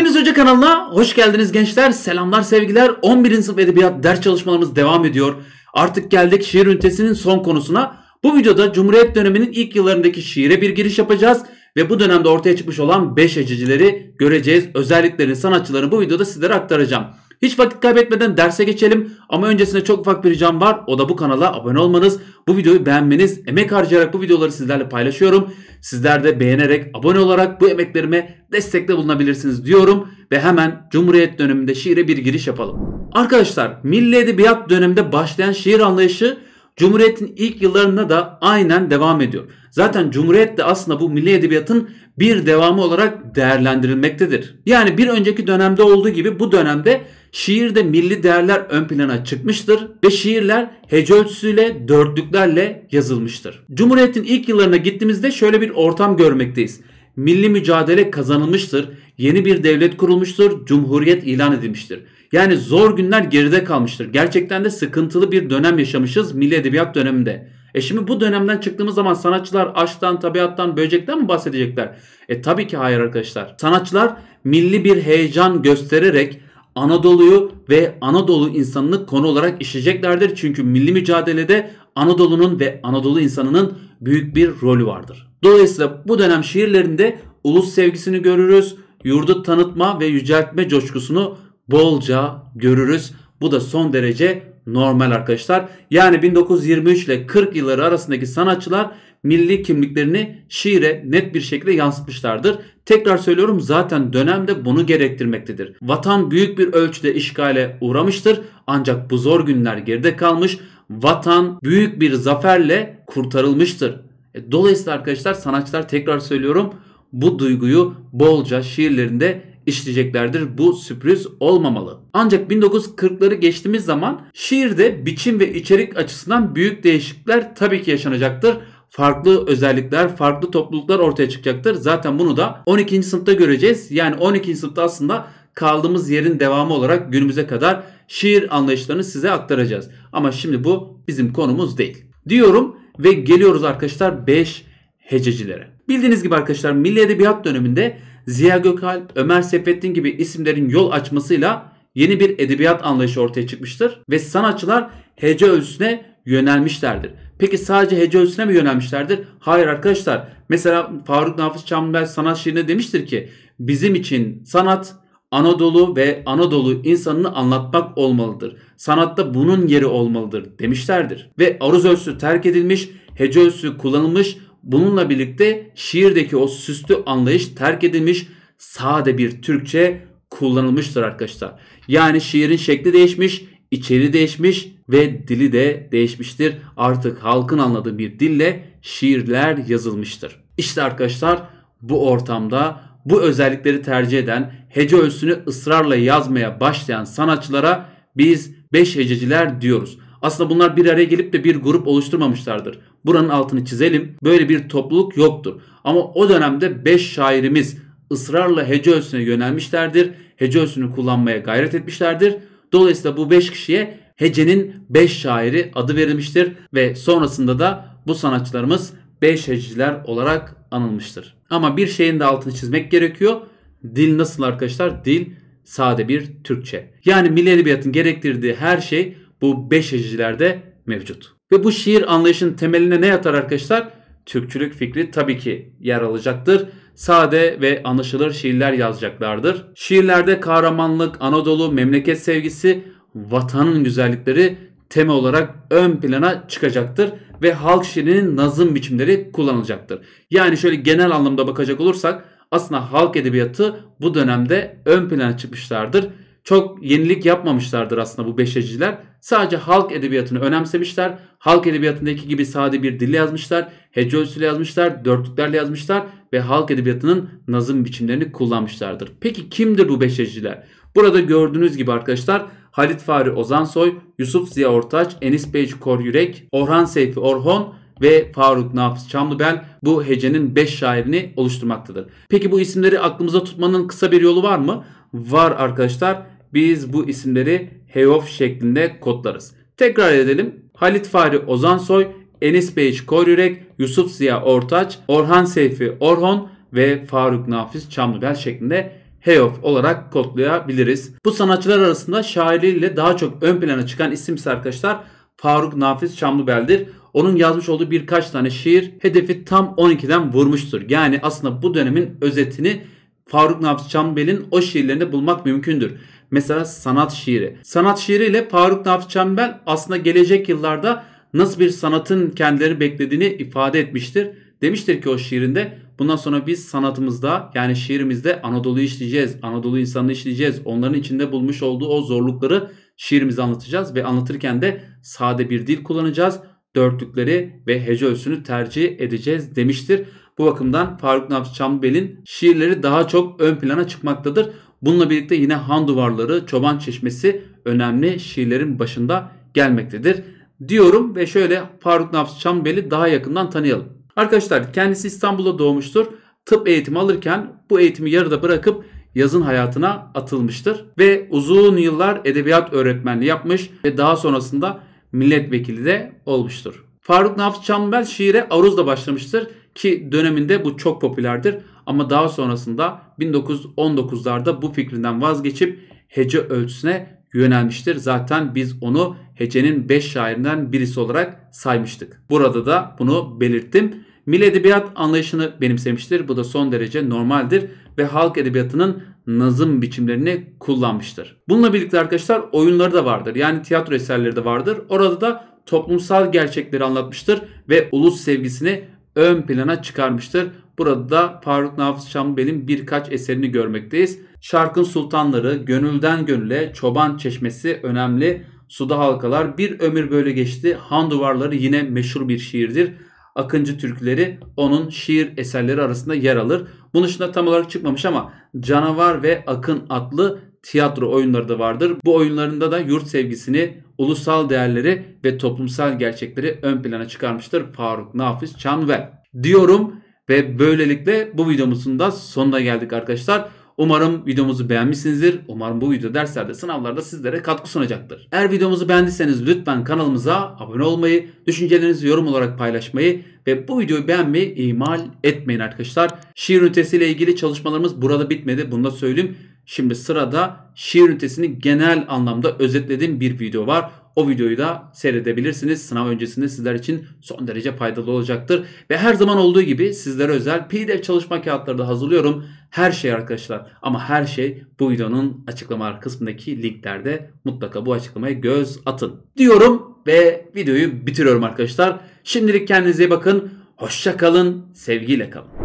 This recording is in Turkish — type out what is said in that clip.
Akdeniz Hoca kanalına hoş geldiniz gençler. Selamlar sevgiler. 11. sınıf edebiyat ders çalışmalarımız devam ediyor. Artık geldik şiir ünitesinin son konusuna. Bu videoda Cumhuriyet döneminin ilk yıllarındaki şiire bir giriş yapacağız. Ve bu dönemde ortaya çıkmış olan 5 hecicileri göreceğiz. Özelliklerini, sanatçılarını bu videoda sizlere aktaracağım. Hiç vakit kaybetmeden derse geçelim ama öncesinde çok ufak bir ricam var. O da bu kanala abone olmanız, bu videoyu beğenmeniz, emek harcayarak bu videoları sizlerle paylaşıyorum. Sizler de beğenerek, abone olarak bu emeklerime destekle bulunabilirsiniz diyorum ve hemen Cumhuriyet döneminde şiire bir giriş yapalım. Arkadaşlar, Milli Edebiyat döneminde başlayan şiir anlayışı Cumhuriyet'in ilk yıllarında da aynen devam ediyor. Zaten Cumhuriyet de aslında bu milli edebiyatın bir devamı olarak değerlendirilmektedir. Yani bir önceki dönemde olduğu gibi bu dönemde şiirde milli değerler ön plana çıkmıştır ve şiirler hece ölçüsüyle, dörtlüklerle yazılmıştır. Cumhuriyet'in ilk yıllarına gittiğimizde şöyle bir ortam görmekteyiz milli mücadele kazanılmıştır. Yeni bir devlet kurulmuştur. Cumhuriyet ilan edilmiştir. Yani zor günler geride kalmıştır. Gerçekten de sıkıntılı bir dönem yaşamışız milli edebiyat döneminde. E şimdi bu dönemden çıktığımız zaman sanatçılar aşktan, tabiattan, böcekten mi bahsedecekler? E tabii ki hayır arkadaşlar. Sanatçılar milli bir heyecan göstererek Anadolu'yu ve Anadolu insanını konu olarak işleyeceklerdir. Çünkü milli mücadelede Anadolu'nun ve Anadolu insanının büyük bir rolü vardır. Dolayısıyla bu dönem şiirlerinde ulus sevgisini görürüz, yurdu tanıtma ve yüceltme coşkusunu bolca görürüz. Bu da son derece normal arkadaşlar. Yani 1923 ile 40 yılları arasındaki sanatçılar milli kimliklerini şiire net bir şekilde yansıtmışlardır. Tekrar söylüyorum zaten dönemde bunu gerektirmektedir. Vatan büyük bir ölçüde işgale uğramıştır ancak bu zor günler geride kalmış vatan büyük bir zaferle kurtarılmıştır. E, dolayısıyla arkadaşlar sanatçılar tekrar söylüyorum bu duyguyu bolca şiirlerinde işleyeceklerdir. Bu sürpriz olmamalı. Ancak 1940'ları geçtiğimiz zaman şiirde biçim ve içerik açısından büyük değişiklikler tabii ki yaşanacaktır. Farklı özellikler, farklı topluluklar ortaya çıkacaktır. Zaten bunu da 12. sınıfta göreceğiz. Yani 12. sınıfta aslında kaldığımız yerin devamı olarak günümüze kadar şiir anlayışlarını size aktaracağız. Ama şimdi bu bizim konumuz değil. Diyorum ve geliyoruz arkadaşlar 5 hececilere. Bildiğiniz gibi arkadaşlar Milli Edebiyat döneminde Ziya Gökalp, Ömer Seyfettin gibi isimlerin yol açmasıyla yeni bir edebiyat anlayışı ortaya çıkmıştır ve sanatçılar hece ölçüsüne yönelmişlerdir. Peki sadece hece ölçüsüne mi yönelmişlerdir? Hayır arkadaşlar. Mesela Faruk Nafiz Çamlıbel sanat şiirine demiştir ki bizim için sanat Anadolu ve Anadolu insanını anlatmak olmalıdır. Sanatta bunun yeri olmalıdır demişlerdir. Ve aruz ölçüsü terk edilmiş, hece ölçüsü kullanılmış, bununla birlikte şiirdeki o süslü anlayış terk edilmiş, sade bir Türkçe kullanılmıştır arkadaşlar. Yani şiirin şekli değişmiş, içeri değişmiş ve dili de değişmiştir. Artık halkın anladığı bir dille şiirler yazılmıştır. İşte arkadaşlar bu ortamda bu özellikleri tercih eden hece ölçüsünü ısrarla yazmaya başlayan sanatçılara biz 5 hececiler diyoruz. Aslında bunlar bir araya gelip de bir grup oluşturmamışlardır. Buranın altını çizelim. Böyle bir topluluk yoktur. Ama o dönemde 5 şairimiz ısrarla hece ölçüsüne yönelmişlerdir. Hece ölçüsünü kullanmaya gayret etmişlerdir. Dolayısıyla bu 5 kişiye hecenin 5 şairi adı verilmiştir ve sonrasında da bu sanatçılarımız 5 hececiler olarak anılmıştır. Ama bir şeyin de altını çizmek gerekiyor. Dil nasıl arkadaşlar? Dil sade bir Türkçe. Yani milli edebiyatın gerektirdiği her şey bu beş hecilerde mevcut. Ve bu şiir anlayışının temeline ne yatar arkadaşlar? Türkçülük fikri tabii ki yer alacaktır. Sade ve anlaşılır şiirler yazacaklardır. Şiirlerde kahramanlık, Anadolu, memleket sevgisi, vatanın güzellikleri tema olarak ön plana çıkacaktır ve halk şiirinin nazım biçimleri kullanılacaktır. Yani şöyle genel anlamda bakacak olursak aslında halk edebiyatı bu dönemde ön plana çıkmışlardır. Çok yenilik yapmamışlardır aslında bu beşeciler. Sadece halk edebiyatını önemsemişler. Halk edebiyatındaki gibi sade bir dille yazmışlar. Hece ölçüsüyle yazmışlar, dörtlüklerle yazmışlar ve halk edebiyatının nazım biçimlerini kullanmışlardır. Peki kimdir bu beşeciler? Burada gördüğünüz gibi arkadaşlar Halit Fahri Soy, Yusuf Ziya Ortaç, Enis Beyci Kor Yürek, Orhan Seyfi Orhon ve Faruk Nafiz Çamlıbel bu hecenin 5 şairini oluşturmaktadır. Peki bu isimleri aklımıza tutmanın kısa bir yolu var mı? Var arkadaşlar. Biz bu isimleri heyof şeklinde kodlarız. Tekrar edelim. Halit Fahri Soy, Enis Beyç Koryürek, Yusuf Ziya Ortaç, Orhan Seyfi Orhon ve Faruk Nafiz Çamlıbel şeklinde Heyof olarak kodlayabiliriz. Bu sanatçılar arasında şairliğiyle daha çok ön plana çıkan isim ise arkadaşlar Faruk Nafiz Şamlıbel'dir. Onun yazmış olduğu birkaç tane şiir hedefi tam 12'den vurmuştur. Yani aslında bu dönemin özetini Faruk Nafiz Çambel'in o şiirlerinde bulmak mümkündür. Mesela sanat şiiri. Sanat şiiriyle Faruk Nafiz Çambel aslında gelecek yıllarda nasıl bir sanatın kendileri beklediğini ifade etmiştir. Demiştir ki o şiirinde Bundan sonra biz sanatımızda yani şiirimizde Anadolu'yu işleyeceğiz. Anadolu insanını işleyeceğiz. Onların içinde bulmuş olduğu o zorlukları şiirimize anlatacağız ve anlatırken de sade bir dil kullanacağız. Dörtlükleri ve hece ölçüsünü tercih edeceğiz demiştir. Bu bakımdan Faruk Nafs Çambel'in şiirleri daha çok ön plana çıkmaktadır. Bununla birlikte yine Han Duvarları, Çoban Çeşmesi önemli şiirlerin başında gelmektedir diyorum ve şöyle Faruk Nafs Çambel'i daha yakından tanıyalım. Arkadaşlar kendisi İstanbul'da doğmuştur. Tıp eğitimi alırken bu eğitimi yarıda bırakıp yazın hayatına atılmıştır. Ve uzun yıllar edebiyat öğretmenliği yapmış ve daha sonrasında milletvekili de olmuştur. Faruk Nafız Çambel şiire aruzla başlamıştır ki döneminde bu çok popülerdir. Ama daha sonrasında 1919'larda bu fikrinden vazgeçip hece ölçüsüne yönelmiştir. Zaten biz onu hecenin 5 şairinden birisi olarak saymıştık. Burada da bunu belirttim. Milli edebiyat anlayışını benimsemiştir. Bu da son derece normaldir ve halk edebiyatının nazım biçimlerini kullanmıştır. Bununla birlikte arkadaşlar oyunları da vardır. Yani tiyatro eserleri de vardır. Orada da toplumsal gerçekleri anlatmıştır ve ulus sevgisini ön plana çıkarmıştır. Burada da Faruk Nafız Şambel'in birkaç eserini görmekteyiz. Şarkın Sultanları, Gönülden Gönüle, Çoban Çeşmesi önemli. Suda Halkalar, Bir Ömür Böyle Geçti, Han Duvarları yine meşhur bir şiirdir. Akıncı türküleri onun şiir eserleri arasında yer alır. Bunun dışında tam olarak çıkmamış ama Canavar ve Akın adlı tiyatro oyunları da vardır. Bu oyunlarında da yurt sevgisini, ulusal değerleri ve toplumsal gerçekleri ön plana çıkarmıştır Faruk Nafiz Çanvel. Diyorum ve böylelikle bu videomuzun da sonuna geldik arkadaşlar. Umarım videomuzu beğenmişsinizdir. Umarım bu video derslerde sınavlarda sizlere katkı sunacaktır. Eğer videomuzu beğendiyseniz lütfen kanalımıza abone olmayı, düşüncelerinizi yorum olarak paylaşmayı ve bu videoyu beğenmeyi ihmal etmeyin arkadaşlar. Şiir ünitesiyle ilgili çalışmalarımız burada bitmedi. Bunu da söyleyeyim. Şimdi sırada şiir ünitesini genel anlamda özetlediğim bir video var o videoyu da seyredebilirsiniz. Sınav öncesinde sizler için son derece faydalı olacaktır. Ve her zaman olduğu gibi sizlere özel PDF çalışma kağıtları da hazırlıyorum. Her şey arkadaşlar ama her şey bu videonun açıklama kısmındaki linklerde mutlaka bu açıklamaya göz atın diyorum ve videoyu bitiriyorum arkadaşlar. Şimdilik kendinize bakın. Hoşça kalın, sevgiyle kalın.